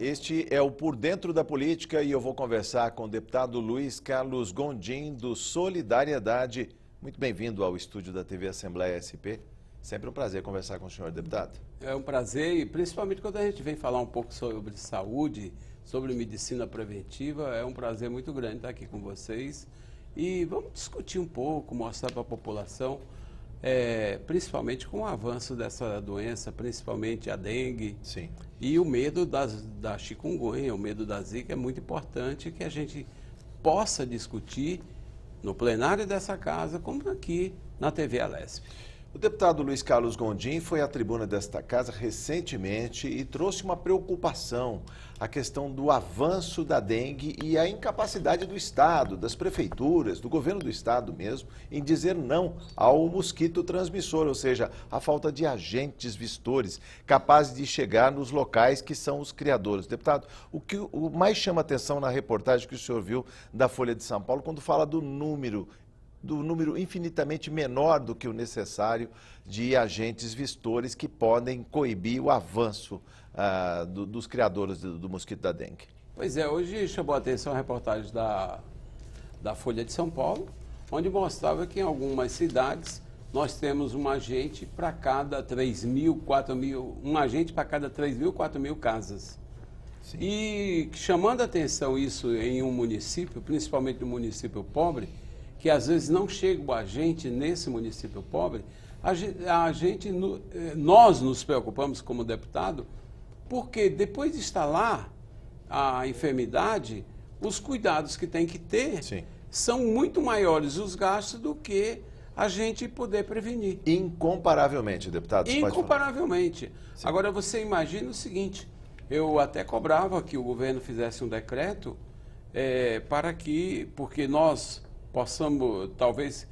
este é o Por Dentro da Política e eu vou conversar com o deputado Luiz Carlos Gondim, do Solidariedade. Muito bem-vindo ao estúdio da TV Assembleia SP. Sempre um prazer conversar com o senhor, deputado. É um prazer e principalmente quando a gente vem falar um pouco sobre saúde, sobre medicina preventiva, é um prazer muito grande estar aqui com vocês. E vamos discutir um pouco, mostrar para a população é, principalmente com o avanço dessa doença, principalmente a dengue. Sim. E o medo das, da chikungunya, o medo da zika é muito importante que a gente possa discutir no plenário dessa casa, como aqui na TV Alesp. O deputado Luiz Carlos Gondim foi à tribuna desta casa recentemente e trouxe uma preocupação, a questão do avanço da dengue e a incapacidade do Estado, das prefeituras, do governo do Estado mesmo, em dizer não ao mosquito transmissor, ou seja, a falta de agentes vistores capazes de chegar nos locais que são os criadores. Deputado, o que mais chama atenção na reportagem que o senhor viu da Folha de São Paulo, quando fala do número do número infinitamente menor do que o necessário de agentes vistores que podem coibir o avanço ah, do, dos criadores do, do, mosquito da dengue. Pois é, hoje chamou a atenção a reportagem da, da Folha de São Paulo, onde mostrava que em algumas cidades nós temos um agente para cada 3 mil, 4 mil, um agente para cada 3 mil, 4 mil casas. Sim. E chamando a atenção isso em um município, principalmente um município pobre, que às vezes não chegam a gente nesse município pobre, a gente, a gente, eh, nós nos preocupamos como deputado, porque depois de instalar a enfermidade, os cuidados que tem que ter Sim. são muito maiores os gastos do que a gente poder prevenir. Incomparavelmente, deputado. Incomparavelmente. Agora você imagina o seguinte: eu até cobrava que o governo fizesse um decreto é, para que, porque nós possamos, talvez,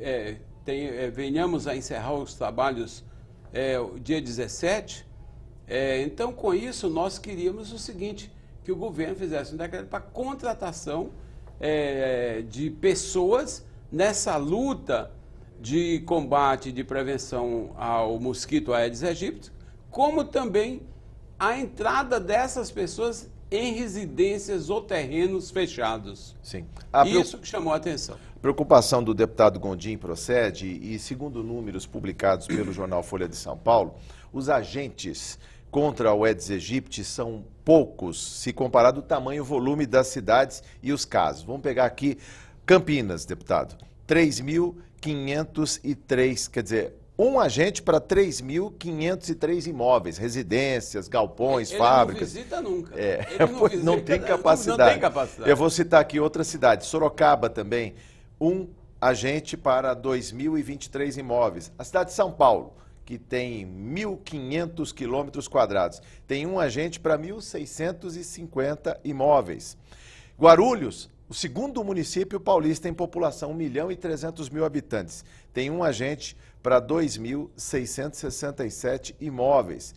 é, tem, é, venhamos a encerrar os trabalhos é, dia 17. É, então, com isso, nós queríamos o seguinte, que o governo fizesse um decreto para contratação é, de pessoas nessa luta de combate, de prevenção ao mosquito Aedes aegypti, como também a entrada dessas pessoas em residências ou terrenos fechados. Sim. Ah, Isso que chamou a atenção. Preocupação do deputado Gondim procede e, segundo números publicados pelo jornal Folha de São Paulo, os agentes contra o Aedes aegypti são poucos se comparado o tamanho e o volume das cidades e os casos. Vamos pegar aqui Campinas, deputado. 3.503, quer dizer, um agente para 3.503 imóveis, residências, galpões, ele fábricas. Ele não visita nunca. É, ele não, visita, não, tem capacidade. não tem capacidade. Eu vou citar aqui outra cidade, Sorocaba também, um agente para 2.023 imóveis. A cidade de São Paulo, que tem 1.500 quilômetros quadrados, tem um agente para 1.650 imóveis. Guarulhos, o segundo município paulista em população, 1 milhão e 300 mil habitantes. Tem um agente para 2.667 imóveis.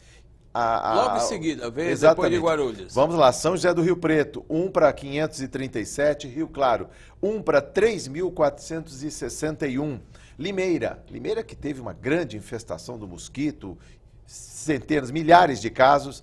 A, a, Logo em seguida, vem exatamente. depois de Guarulhos. Vamos lá, São José do Rio Preto, 1 para 537, Rio Claro, 1 para 3.461. Limeira, Limeira que teve uma grande infestação do mosquito, centenas, milhares de casos,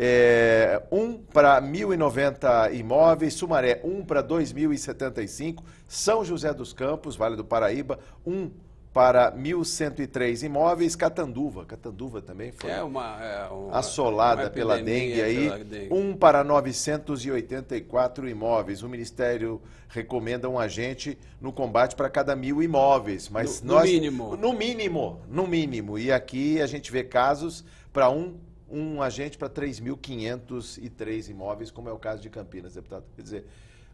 é, 1 para 1.090 imóveis, Sumaré um para 2.075, São José dos Campos, Vale do Paraíba, um para 1.103 imóveis, Catanduva, Catanduva também foi é uma, é uma, assolada uma pela dengue aí, pela dengue. 1 para 984 imóveis. O Ministério recomenda um agente no combate para cada mil imóveis, mas no, nós... No mínimo. No mínimo, no mínimo. E aqui a gente vê casos para um um agente para 3.503 imóveis, como é o caso de Campinas, deputado. Quer dizer,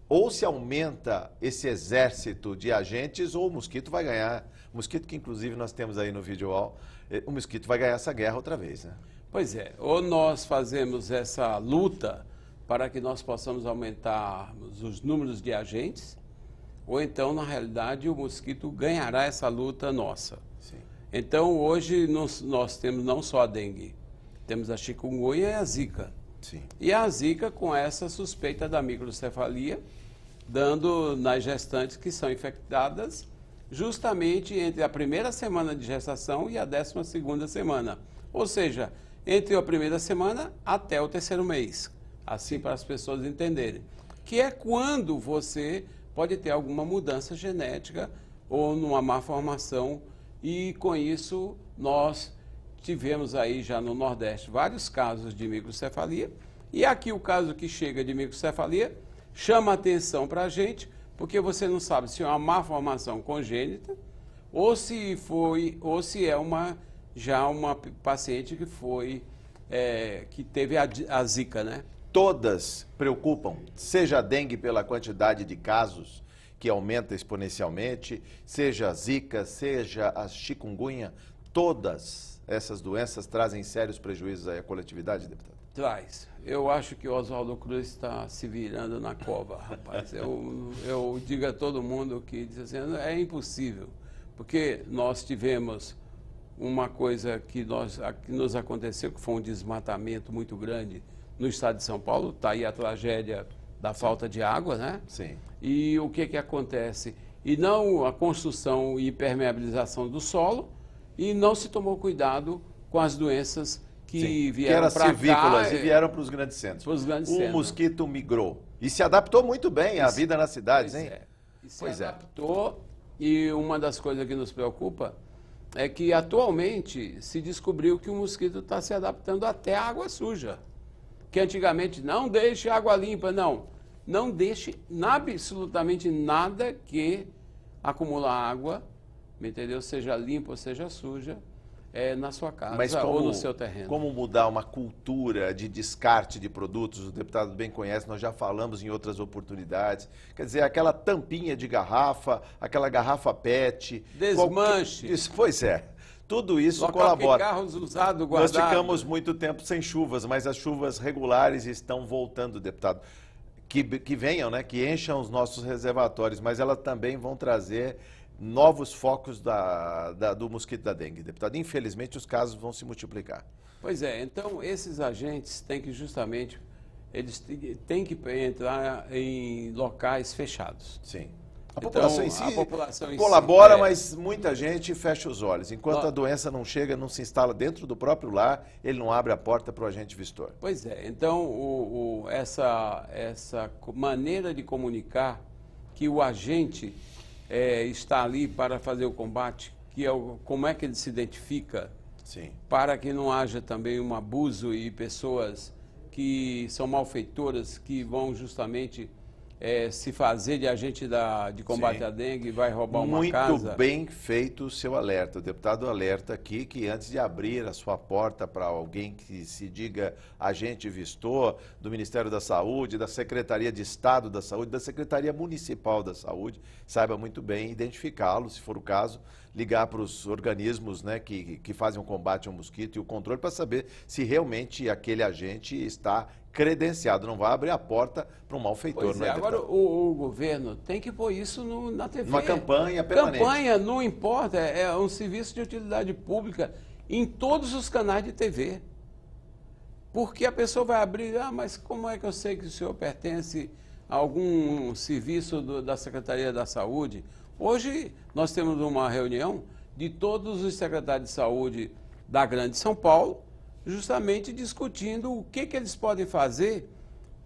ou se aumenta esse exército de agentes, ou o mosquito vai ganhar. O mosquito que, inclusive, nós temos aí no vídeo all, eh, o mosquito vai ganhar essa guerra outra vez, né? Pois é, ou nós fazemos essa luta para que nós possamos aumentar os números de agentes, ou então, na realidade, o mosquito ganhará essa luta nossa. Sim. Então, hoje, nós, nós temos não só a dengue, temos a chikungunya e a zika. Sim. E a zika com essa suspeita da microcefalia, dando nas gestantes que são infectadas justamente entre a primeira semana de gestação e a décima segunda semana. Ou seja, entre a primeira semana até o terceiro mês. Assim para as pessoas entenderem. Que é quando você pode ter alguma mudança genética ou numa má formação e com isso nós tivemos aí já no Nordeste vários casos de microcefalia. E aqui o caso que chega de microcefalia chama atenção para a gente, porque você não sabe se é uma má formação congênita ou se foi ou se é uma já uma paciente que foi é, que teve a, a zika, né? Todas preocupam, seja a dengue pela quantidade de casos que aumenta exponencialmente, seja a zika, seja a chikungunya, todas essas doenças trazem sérios prejuízos à coletividade, deputado? Traz. Eu acho que o Oswaldo Cruz está se virando na cova, rapaz. Eu, eu digo a todo mundo que diz assim, é impossível, porque nós tivemos uma coisa que, nós, que nos aconteceu, que foi um desmatamento muito grande no estado de São Paulo, está aí a tragédia da falta de água, né? Sim. E o que, que acontece? E não a construção e impermeabilização do solo, e não se tomou cuidado com as doenças que Sim, vieram para cá. e é. vieram para os grandes centros. Os grandes o mosquito migrou e se adaptou muito bem à vida nas cidades, hein? É. E se pois é. adaptou é. e uma das coisas que nos preocupa é que atualmente se descobriu que o mosquito está se adaptando até à água suja. Que antigamente não deixe água limpa, não. Não deixe absolutamente nada que acumula água entendeu? Seja limpa ou seja suja, é, na sua casa Mas como, ou no seu terreno. Como mudar uma cultura de descarte de produtos? O deputado bem conhece, nós já falamos em outras oportunidades. Quer dizer, aquela tampinha de garrafa, aquela garrafa PET. Desmanche. Qualquer... Pois é. Tudo isso Local colabora. carros Nós ficamos muito tempo sem chuvas, mas as chuvas regulares estão voltando, deputado. Que, que venham, né? que encham os nossos reservatórios, mas elas também vão trazer novos focos da, da, do mosquito da dengue, deputado. Infelizmente, os casos vão se multiplicar. Pois é, então esses agentes têm que justamente, eles têm que entrar em locais fechados. Sim. A então, população em si população colabora, em si, é... mas muita gente fecha os olhos. Enquanto a doença não chega, não se instala dentro do próprio lar, ele não abre a porta para o agente vistor. Pois é, então o, o, essa, essa maneira de comunicar que o agente é, está ali para fazer o combate, que é o, como é que ele se identifica, Sim. para que não haja também um abuso e pessoas que são malfeitoras que vão justamente é, se fazer de agente da, de combate Sim. à dengue, vai roubar uma Muito casa. Muito bem feito o seu alerta. O deputado alerta aqui que antes de abrir a sua porta para alguém que se diga agente vistor do Ministério da Saúde, da Secretaria de Estado da Saúde, da Secretaria Municipal da Saúde, saiba muito bem identificá-lo, se for o caso, ligar para os organismos né, que, que fazem o combate ao mosquito e o controle para saber se realmente aquele agente está credenciado, não vai abrir a porta para um malfeitor. Pois né, é, é agora tá- o, o, governo tem que pôr isso no, na TV. Uma campanha permanente. Campanha, não importa, é, é um serviço de utilidade pública em todos os canais de TV. Porque a pessoa vai abrir, ah, mas como é que eu sei que o senhor pertence a algum serviço do, da Secretaria da Saúde Hoje nós temos uma reunião de todos os secretários de saúde da Grande São Paulo, justamente discutindo o que, que eles podem fazer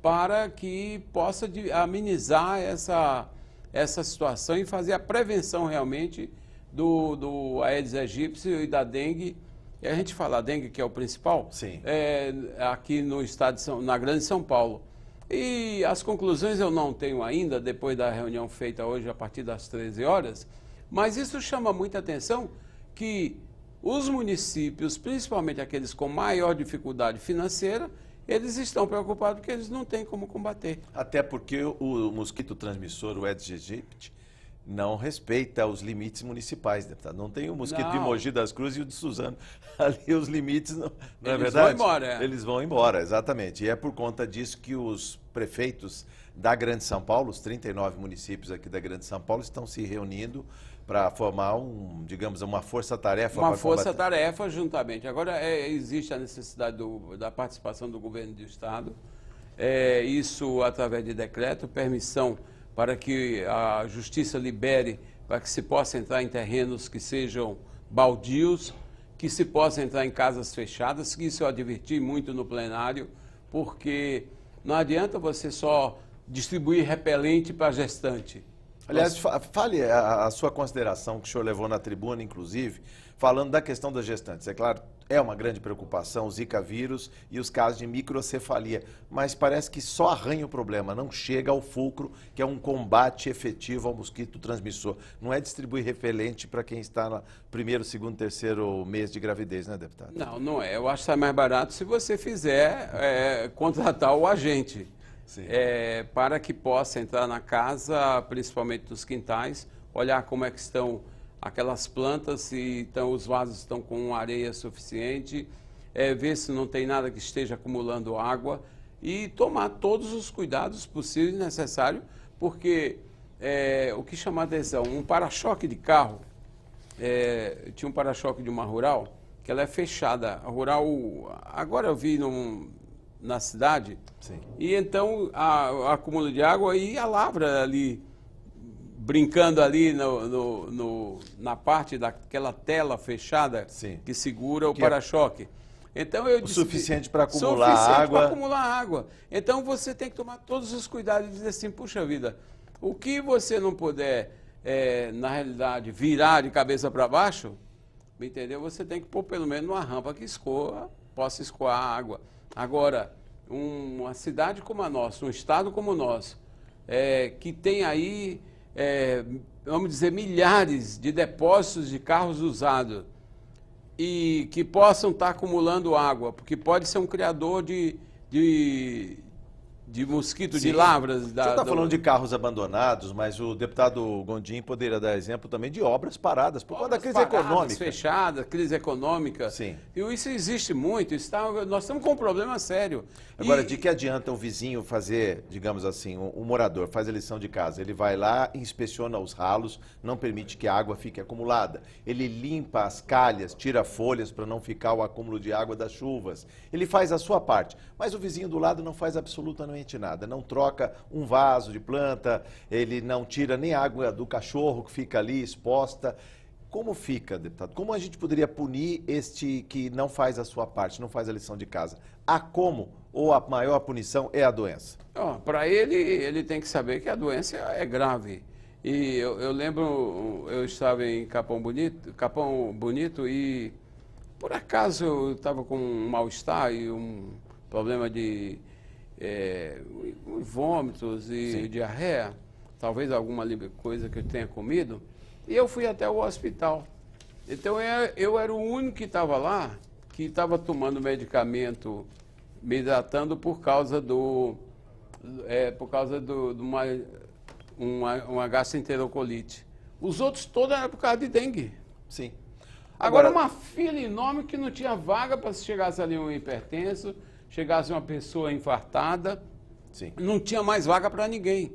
para que possa amenizar essa, essa situação e fazer a prevenção realmente do, do Aedes aegypti e da dengue. E a gente fala dengue, que é o principal, é, aqui no estado São, na Grande São Paulo. E as conclusões eu não tenho ainda, depois da reunião feita hoje a partir das 13 horas, mas isso chama muita atenção que os municípios, principalmente aqueles com maior dificuldade financeira, eles estão preocupados porque eles não têm como combater. Até porque o mosquito transmissor, o Aedes aegypti, não respeita os limites municipais, deputado. Né? Tá, não tem o mosquito não. de Mogi das Cruzes e o de Suzano. Ali os limites, não, não é verdade? Eles vão embora. É. Eles vão embora, exatamente. E é por conta disso que os prefeitos da Grande São Paulo, os 39 municípios aqui da Grande São Paulo, estão se reunindo para formar, um, digamos, uma força-tarefa. Uma força-tarefa juntamente. Agora é, existe a necessidade do, da participação do governo do Estado, é, isso através de decreto, permissão para que a justiça libere, para que se possa entrar em terrenos que sejam baldios, que se possa entrar em casas fechadas, que isso eu adverti muito no plenário, porque não adianta você só distribuir repelente para gestante. Aliás, fale a, a, sua consideração que o senhor levou na tribuna, inclusive, falando da questão das gestantes. É claro, é uma grande preocupação o Zika vírus e os casos de microcefalia, mas parece que só arranha o problema, não chega ao fulcro, que é um combate efetivo ao mosquito transmissor. Não é distribuir repelente para quem está no primeiro, segundo, terceiro mês de gravidez, né, deputado? Não, não é. Eu acho que sai mais barato se você fizer é, contratar o agente é, para que possa entrar na casa, principalmente nos quintais, olhar como é que estão aquelas plantas, se então, os vasos estão com areia suficiente, é, ver se não tem nada que esteja acumulando água e tomar todos os cuidados possíveis e necessários, porque é, o que chama atenção, um para-choque de carro, é, tinha um para-choque de uma rural, que ela é fechada. A rural, agora eu vi num, na cidade, Sim. e então a, a acúmulo de água e a lavra ali brincando ali no, no, no, na parte daquela tela fechada Sim. que segura o é para-choque. Então eu o suficiente para acumular suficiente água. acumular água. Então você tem que tomar todos os cuidados e dizer assim, puxa vida, o que você não puder, é, na realidade, virar de cabeça para baixo, entendeu? Você tem que pôr pelo menos uma rampa que escoa, possa escoar a água. Agora, um, uma cidade como a nossa, um estado como o nosso, é, que tem aí é, vamos dizer, milhares de depósitos de carros usados e que possam estar acumulando água, porque pode ser um criador de, de, de mosquito Sim. de lavras. Da, Você está da... falando de carros abandonados, mas o deputado Gondim poderia dar exemplo também de obras paradas por conta causa da crise paradas, econômica. fechada, crise econômica. Sim. E isso existe muito. Isso tá, nós estamos com um problema sério. Agora, e... de que adianta o vizinho fazer, digamos assim, um, um morador faz a lição de casa, ele vai lá, inspeciona os ralos, não permite que a água fique acumulada. Ele limpa as calhas, tira folhas para não ficar o acúmulo de água das chuvas. Ele faz a sua parte, mas o vizinho do lado não faz absolutamente absolutamente nada. Não troca um vaso de planta, ele não tira nem água do cachorro que fica ali exposta. Como fica, deputado? Como a gente poderia punir este que não faz a sua parte, não faz a lição de casa? Há como ou a maior punição é a doença? Para ele, ele tem que saber que a doença é grave. E eu, eu, lembro, eu estava em Capão Bonito, Capão Bonito e por acaso eu estava com um mal-estar e um problema de é, vômitos e Sim. diarreia, talvez alguma coisa que eu tenha comido, e eu fui até o hospital. Então eu, é, eu era o único que estava lá, que estava tomando medicamento, me hidratando por causa do. É, por causa de uma, uma, uma gastroenterocolite. Os outros todos eram por causa de dengue. Sim. Agora, Agora uma fila enorme que não tinha vaga para se chegasse ali um hipertenso, chegasse uma pessoa infartada, Sim. não tinha mais vaga para ninguém.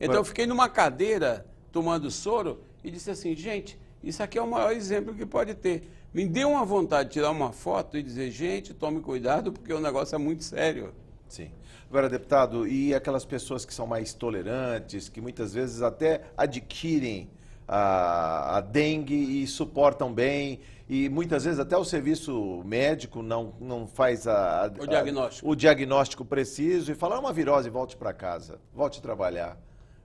Então Mas... eu fiquei numa cadeira tomando soro e disse assim, gente, isso aqui é o maior exemplo que pode ter. Me deu uma vontade de tirar uma foto e dizer, gente, tome cuidado porque o negócio é muito sério. Sim. Agora, deputado, e aquelas pessoas que são mais tolerantes, que muitas vezes até adquirem a, a dengue e suportam bem e muitas vezes até o serviço médico não, não faz a, a, o, diagnóstico. A, o diagnóstico preciso e fala, ah, uma virose, volte para casa, volte trabalhar.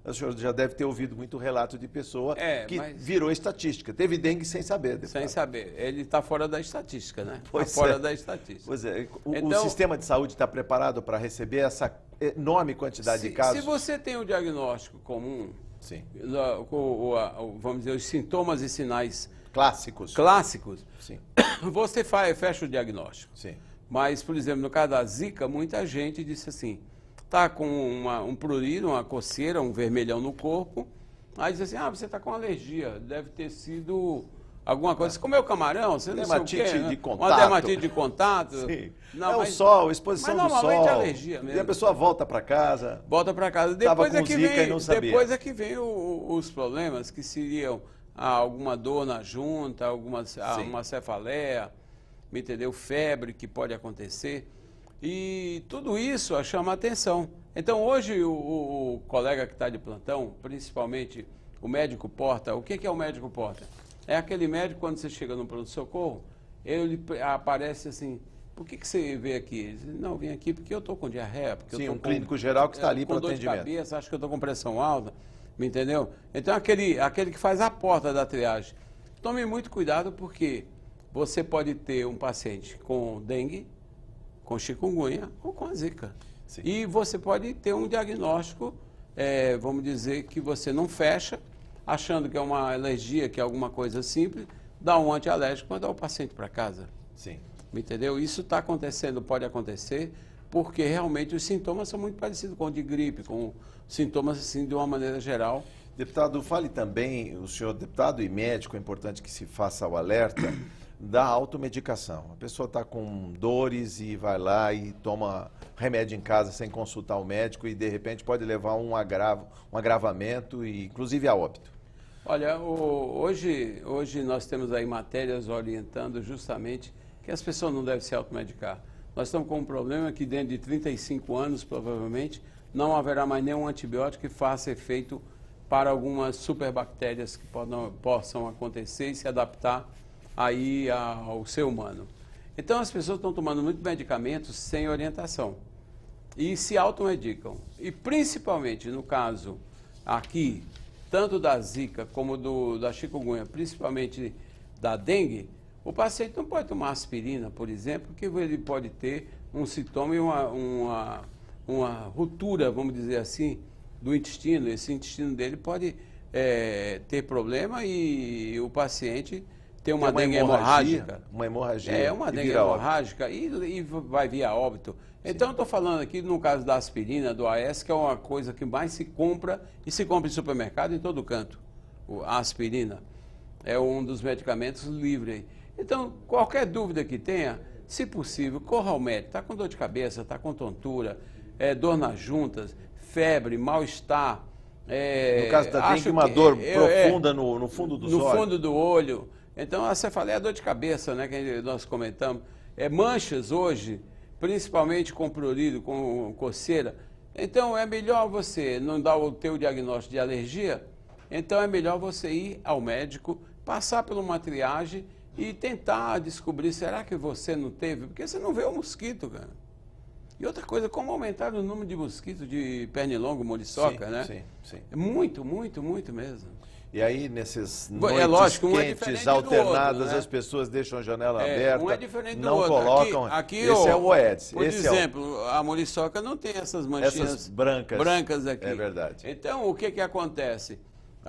O senhor já deve ter ouvido muito relato de pessoa é, que mas... virou estatística. Teve dengue sem saber. Deputado. Sem saber. Ele está fora da estatística, né? Tá pois tá é. fora da estatística. Pois é. O, então, o sistema de saúde está preparado para receber essa enorme quantidade se, de casos? Se você tem o diagnóstico comum, Sim. O, o, vamos dizer, os sintomas e sinais Clássicos. Clássicos. Sim. Você fecha o diagnóstico. Sim. Mas, por exemplo, no caso da zika, muita gente disse assim, está com uma, um prurido, uma coceira, um vermelhão no corpo, aí diz assim, ah, você está com alergia, deve ter sido alguma coisa. Você comeu camarão, você não dermatite sei o quê, né? de contato. Uma dermatite de contato. Sim. Não, é mas, o sol, exposição mas do sol. normalmente é alergia mesmo. E a pessoa volta para casa. Volta para casa. Depois é que vem, depois é que vem o, os problemas que seriam a ah, alguma dor na junta, alguma ah, uma cefaleia, me entendeu? Febre que pode acontecer. E tudo isso chama atenção. Então hoje o, o colega que está de plantão, principalmente o médico porta, o que, que é o médico porta? É aquele médico quando você chega no pronto-socorro, ele aparece assim, por que, que você veio aqui? Ele diz, não, vim aqui porque eu estou com diarreia. Porque Sim, eu tô um com, clínico geral que está é, ali para atendimento. Cabeça, acho que eu estou com pressão alta entendeu? Então aquele, aquele que faz a porta da triagem. Tome muito cuidado porque você pode ter um paciente com dengue, com chikungunya ou com zika. Sim. E você pode ter um diagnóstico, é, vamos dizer, que você não fecha, achando que é uma alergia, que é alguma coisa simples, dá um antialérgico e mandar o paciente para casa. Sim. Entendeu? Isso está acontecendo, pode acontecer porque realmente os sintomas são muito parecidos com o de gripe, com sintomas assim de uma maneira geral. Deputado, fale também, o senhor deputado e médico, é importante que se faça o alerta da automedicação. A pessoa está com dores e vai lá e toma remédio em casa sem consultar o médico e de repente pode levar um agravo, um agravamento e inclusive a óbito. Olha, o, hoje, hoje nós temos aí matérias orientando justamente que as pessoas não devem se automedicar. Nós estamos com um problema que dentro de 35 anos, provavelmente, não haverá mais nenhum antibiótico que faça efeito para algumas superbactérias que podam, possam acontecer e se adaptar aí ao ser humano. Então as pessoas estão tomando muito medicamentos sem orientação e se automedicam. E principalmente no caso aqui, tanto da zika como do, da chikungunya, principalmente da dengue, o paciente não pode tomar aspirina, por exemplo, porque ele pode ter um sintoma e uma, uma, uma ruptura, vamos dizer assim, do intestino. Esse intestino dele pode é, ter problema e o paciente tem uma, uma dengue hemorragia, hemorrágica. Uma hemorragia. É, uma dengue hemorrágica e, e, vai a óbito. Então, estou falando aqui no caso da aspirina, do AS, que é uma coisa que mais se compra e se compra em supermercado em todo canto. A aspirina é um dos medicamentos livres. Então, qualquer dúvida que tenha, se possível, corra ao médico. Está com dor de cabeça, está com tontura, é, dor nas juntas, febre, mal-estar. É, no caso da dengue, uma dor é, é, profunda no, no, fundo dos no olhos. No fundo do olho. Então, a cefaleia é a dor de cabeça, né, que nós comentamos. É, manchas hoje, principalmente com prurido, com coceira. Então, é melhor você não dar o teu diagnóstico de alergia. Então, é melhor você ir ao médico, passar por uma triagem e tentar descobrir, será que você não teve? Porque você não vê o mosquito, cara. E outra coisa, como aumentar o número de mosquitos de pernilongo, moliçoca, sim, né? Sim, sim. É muito, muito, muito mesmo. E aí, nesses é noites é lógico, quentes, é alternadas, outro, né? as pessoas deixam a janela é, aberta, um é diferente do não outro. colocam... Aqui, aqui, esse é ó, é o Oedes. Por esse exemplo, é o... a moliçoca não tem essas manchinhas... Essas brancas. Brancas aqui. É verdade. Então, o que, que acontece?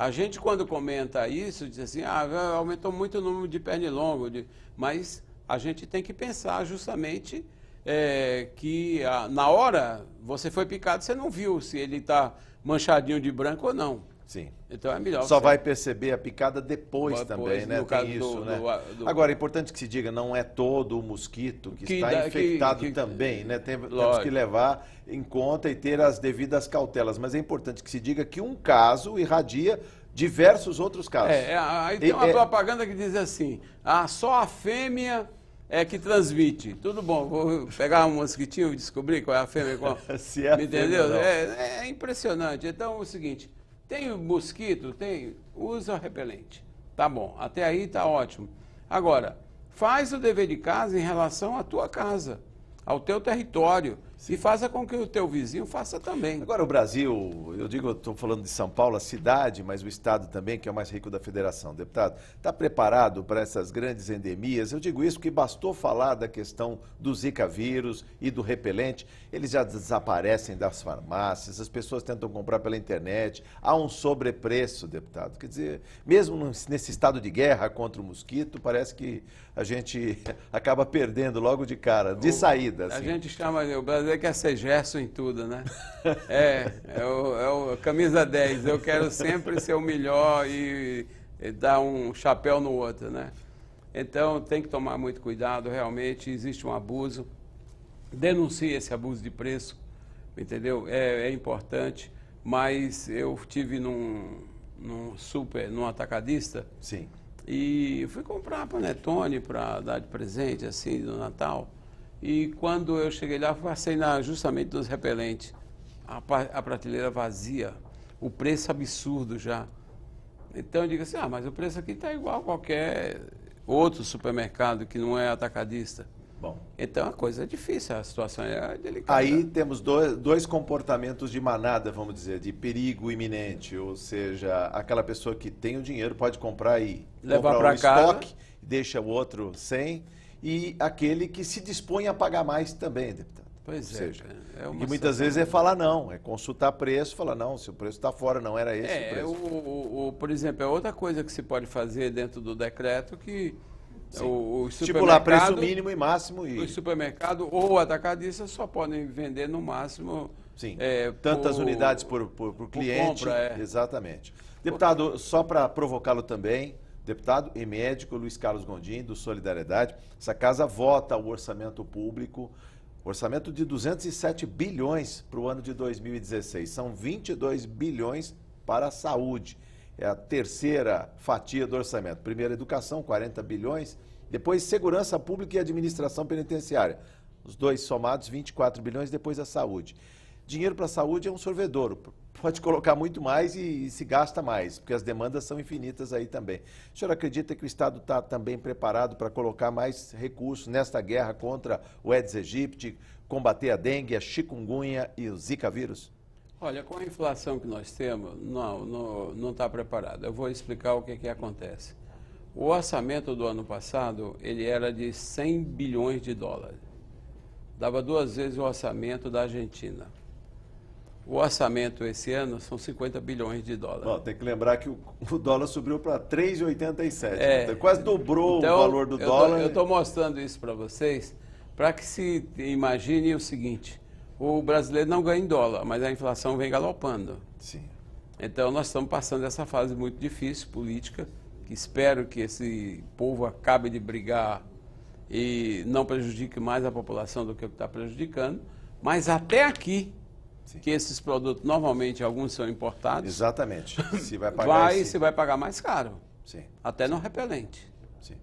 A gente, quando comenta isso, diz assim: ah, aumentou muito o número de pernilongo, de... mas a gente tem que pensar justamente é, que a, na hora você foi picado, você não viu se ele está manchadinho de branco ou não. Sim. Então é melhor. Só vai perceber a picada depois, depois também, né? Tem isso, do, né? Do, do... Agora, é importante que se diga, não é todo o mosquito que, que está infectado que, que, também, né? Tem, temos que levar em conta e ter as devidas cautelas. Mas é importante que se diga que um caso irradia diversos outros casos. É, é aí tem é, uma propaganda que diz assim, ah, só a fêmea é que transmite. Tudo bom, vou pegar um mosquitinho e descobrir qual é a fêmea. Qual... Se é a Entendeu? Fêmea, é, é impressionante. Então, é o seguinte... Tem mosquito? Tem. Usa repelente. Tá bom, até aí tá ótimo. Agora, faz o dever de casa em relação à tua casa, ao teu território. Sim. E faça com que o teu vizinho faça também. Agora, o Brasil, eu digo, estou falando de São Paulo, a cidade, mas o Estado também, que é o mais rico da federação, deputado, está preparado para essas grandes endemias? Eu digo isso porque bastou falar da questão do Zika vírus e do repelente. Eles já desaparecem das farmácias, as pessoas tentam comprar pela internet, há um sobrepreço, deputado. Quer dizer, mesmo nesse estado de guerra contra o mosquito, parece que a gente acaba perdendo logo de cara, de saída. Assim. A gente chama, o Brasil dizer é ser Gerson em tudo, né? É, é o, é o camisa 10. Eu quero sempre ser o melhor e, e dar um chapéu no outro, né? Então tem que tomar muito cuidado, realmente existe um abuso. Denuncie esse abuso de preço, entendeu? É, é importante, mas eu tive num, num super, num atacadista. Sim. E fui comprar panetone para dar de presente, assim, do Natal. E quando eu cheguei lá, passei na, justamente nos repelentes. A, a prateleira vazia, o preço absurdo já. Então eu digo assim, ah, mas o preço aqui está igual a qualquer outro supermercado que não é atacadista. Bom. Então a coisa é difícil, a situação é delicada. Aí temos dois, dois comportamentos de manada, vamos dizer, de perigo iminente. Ou seja, aquela pessoa que tem o dinheiro pode comprar e levar para um casa. estoque, deixa o outro sem e aquele que se dispõe a pagar mais também, deputado. Pois Ou é. Seja, é e muitas vezes é falar não, é consultar preço, falar não, se o preço está fora, não era esse é, o é, preço. O, o, o, por exemplo, é outra coisa que se pode fazer dentro do decreto que o, o Estipular preço mínimo e máximo. E... O supermercado ou atacadista só podem vender no máximo. Sim, é, tantas por, unidades por, por, por cliente. Por compra, é. Exatamente. Deputado, só para provocá-lo também, deputado e médico Luiz Carlos Gondim, do Solidariedade. Essa casa vota o orçamento público, orçamento de 207 bilhões para o ano de 2016. São 22 bilhões para a saúde. É a terceira fatia do orçamento. Primeiro, educação, 40 bilhões. Depois, segurança pública e administração penitenciária. Os dois somados, 24 bilhões. Depois, a saúde. Dinheiro para a saúde é um sorvedouro. Pode colocar muito mais e, e se gasta mais, porque as demandas são infinitas aí também. O senhor acredita que o Estado está também preparado para colocar mais recursos nesta guerra contra o Aedes aegypti, combater a dengue, a chikungunya e o zika vírus? Olha, com a inflação que nós temos, não não está preparado. Eu vou explicar o que, que acontece. O orçamento do ano passado, ele era de 100 bilhões de dólares. Dava duas vezes o orçamento da Argentina. O orçamento esse ano são 50 bilhões de dólares. Bom, tem que lembrar que o, o dólar subiu para 3,87. É, né? Quase dobrou então, o valor do eu dólar. Tô, eu estou mostrando isso para vocês para que se imagine o seguinte: o brasileiro não ganha em dólar, mas a inflação vem galopando. Sim. Então nós estamos passando essa fase muito difícil política, que espero que esse povo acabe de brigar e não prejudique mais a população do que está prejudicando. Mas até aqui Sim. que esses produtos, normalmente, alguns são importados. Exatamente. Se vai pagar vai, esse... você vai pagar mais caro. Sim. Até no repelente. Sim.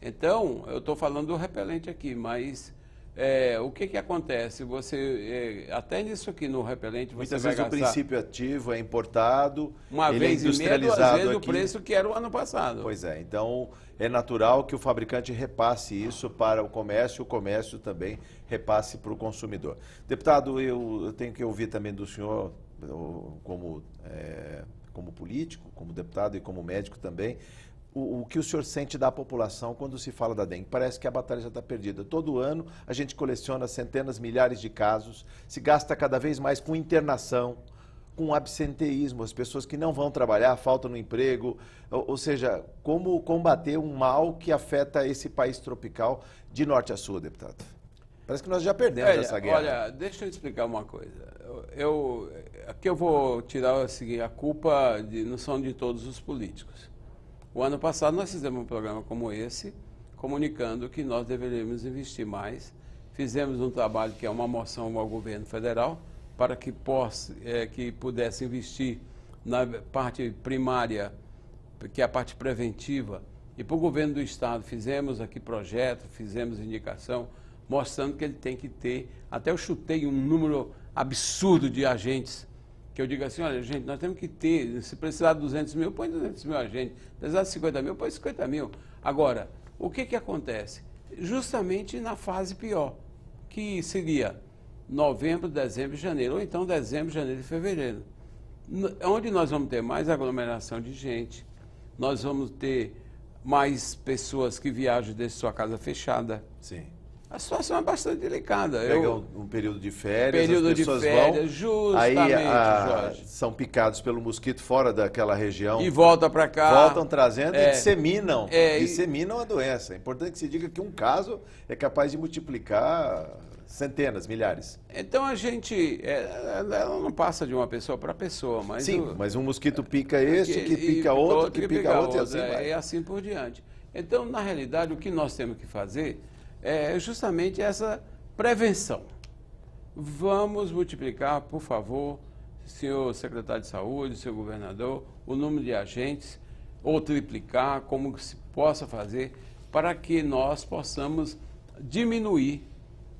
Então, eu estou falando do repelente aqui, mas é, o que, que acontece? Você é, até nisso aqui no repelente você Muitas vai vezes gastar... o princípio ativo é importado, uma é vez é industrializado e duas vezes aqui. o preço que era o ano passado. Pois é, então é natural que o fabricante repasse isso para o comércio, o comércio também repasse para o consumidor. Deputado, eu tenho que ouvir também do senhor como é, como político, como deputado e como médico também o, o, que o senhor sente da população quando se fala da dengue? Parece que a batalha já está perdida. Todo ano a gente coleciona centenas, milhares de casos, se gasta cada vez mais com internação, com absenteísmo, as pessoas que não vão trabalhar, faltam no emprego. Ou, ou seja, como combater um mal que afeta esse país tropical de norte a sul, deputado? Parece que nós já perdemos olha, essa guerra. Olha, deixa eu explicar uma coisa. Eu, aqui eu vou tirar assim, a culpa de, não são de todos os políticos. O ano passado nós fizemos um programa como esse, comunicando que nós deveríamos investir mais. Fizemos um trabalho que é uma moção ao governo federal para que, possa, é, que pudesse investir na parte primária, que é a parte preventiva. E para o governo do Estado fizemos aqui projeto, fizemos indicação, mostrando que ele tem que ter, até eu chutei um número absurdo de agentes que eu diga assim, olha, gente, nós temos que ter, se precisar de 200 mil, põe 200 mil a gente, precisar de 50 mil, põe 50 mil. Agora, o que, que acontece? Justamente na fase pior, que seria novembro, dezembro e janeiro, ou então dezembro, janeiro e fevereiro. Onde nós vamos ter mais aglomeração de gente, nós vamos ter mais pessoas que viajam desde sua casa fechada. Sim. A situação é bastante delicada. Pega Eu, um, período de férias, período as pessoas de férias, vão, justamente, aí ah, a, são picados pelo mosquito fora daquela região. E volta para cá. Voltam trazendo é. é, e disseminam, é, disseminam a doença. É importante que se diga que um caso é capaz de multiplicar centenas, milhares. Então a gente, é, é, ela não passa de uma pessoa para pessoa, mas... Sim, o, mas um mosquito pica este, que, que pica outro, outro, que, pica, outro, e assim vai. E assim por diante. Então, na realidade, o que nós temos que fazer é justamente essa prevenção. Vamos multiplicar, por favor, senhor secretário de saúde, senhor governador, o número de agentes, ou triplicar, como se possa fazer, para que nós possamos diminuir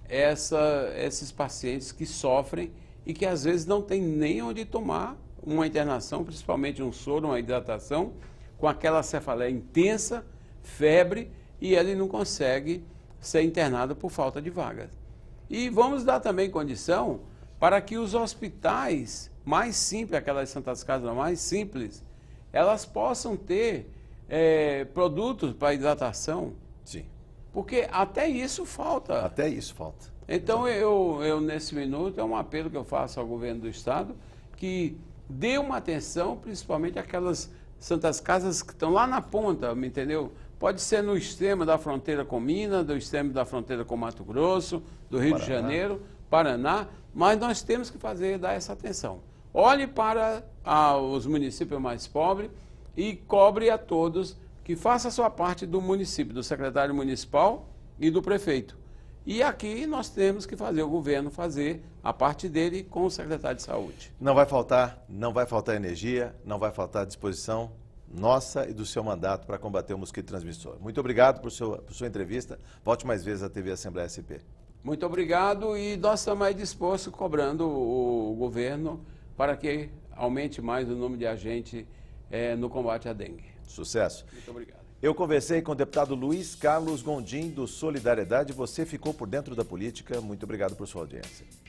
essa, esses pacientes que sofrem e que às vezes não tem nem onde tomar uma internação, principalmente um soro, uma hidratação, com aquela cefaleia intensa, febre, e ele não consegue ser internada por falta de vagas. E vamos dar também condição para que os hospitais mais simples, aquelas Santas Casas mais simples, elas possam ter é, produtos para hidratação. Sim. Porque até isso falta. Até isso falta. Então, eu, eu, nesse minuto, é um apelo que eu faço ao governo do Estado que dê uma atenção, principalmente aquelas santas casas que estão lá na ponta, me entendeu? Pode ser no extremo da fronteira com Minas, do extremo da fronteira com Mato Grosso, do Rio Paraná. de Janeiro, Paraná, mas nós temos que fazer, dar essa atenção. Olhe para a, ah, os municípios mais pobres e cobre a todos que faça a sua parte do município, do secretário municipal e do prefeito. E aqui nós temos que fazer o governo fazer a parte dele com o secretário de saúde. Não vai faltar, não vai faltar energia, não vai faltar disposição, nossa e do seu mandato para combater o mosquito transmissor. Muito obrigado por, seu, por sua entrevista. Volte mais vezes à TV Assembleia SP. Muito obrigado e nós estamos mais dispostos cobrando o governo para que aumente mais o número de agentes é, no combate à dengue. Sucesso. Muito obrigado. Eu conversei com o deputado Luiz Carlos Gondim, do Solidariedade. Você ficou por dentro da política. Muito obrigado por sua audiência.